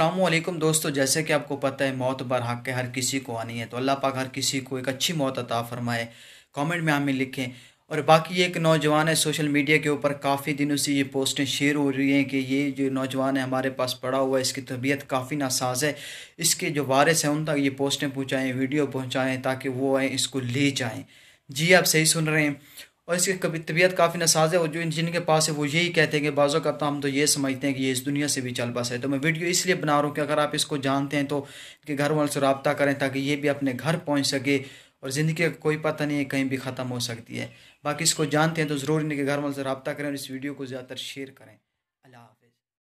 अल्लाम दोस्तों जैसे कि आपको पता है मौत बर हक हर किसी को आनी है तो अल्लाह पाक हर किसी को एक अच्छी मौत अता फरमाए कमेंट में हमें लिखें और बाकी एक नौजवान है सोशल मीडिया के ऊपर काफ़ी दिनों से ये पोस्टें शेयर हो रही हैं कि ये जो नौजवान है हमारे पास पड़ा हुआ है इसकी तबीयत काफ़ी नासाज है इसके जो वारिस हैं उन तक ये पोस्टें पहुँचाएँ वीडियो पहुँचाएँ ताकि वो आए इसको ले जाएँ जी आप सही सुन रहे हैं और इसकी कभी तबीयत काफ़ी नसाज है और जो जिनके पास है वो यही कहते हैं कि बाज़ों का तो हम तो ये समझते हैं कि ये इस दुनिया से भी चल बस है तो मैं वीडियो इसलिए बना रहा हूँ कि अगर आप इसको जानते हैं तो इनके घर वालों से रबता करें ताकि ये भी अपने घर पहुँच सके और ज़िंदगी का कोई पता नहीं है कहीं भी ख़त्म हो सकती है बाकी इसको जानते हैं तो ज़रूर इनके घर वालों से रबता करें और इस वीडियो को ज़्यादातर शेयर करें अल्लाह